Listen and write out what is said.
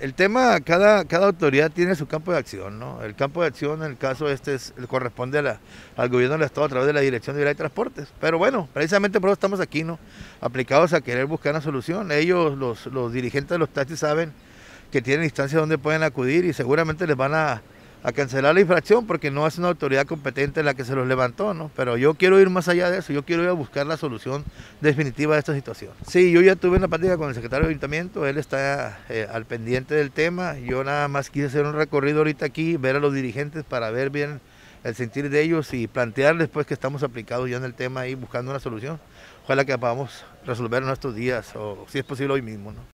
el tema, cada, cada autoridad tiene su campo de acción, ¿no? El campo de acción en el caso este es, corresponde a al gobierno del Estado a través de la Dirección General de Transportes. Pero bueno, precisamente por eso estamos aquí, ¿no? Aplicados a querer buscar una solución. Ellos, los, los dirigentes de los taxis, saben que tienen instancias donde pueden acudir y seguramente les van a a cancelar la infracción porque no es una autoridad competente la que se los levantó, ¿no? Pero yo quiero ir más allá de eso, yo quiero ir a buscar la solución definitiva de esta situación. Sí, yo ya tuve una plática con el secretario de ayuntamiento, él está eh, al pendiente del tema, yo nada más quise hacer un recorrido ahorita aquí, ver a los dirigentes para ver bien el sentir de ellos y plantearles pues que estamos aplicados ya en el tema y buscando una solución. Ojalá que podamos resolver en estos días o si es posible hoy mismo, ¿no?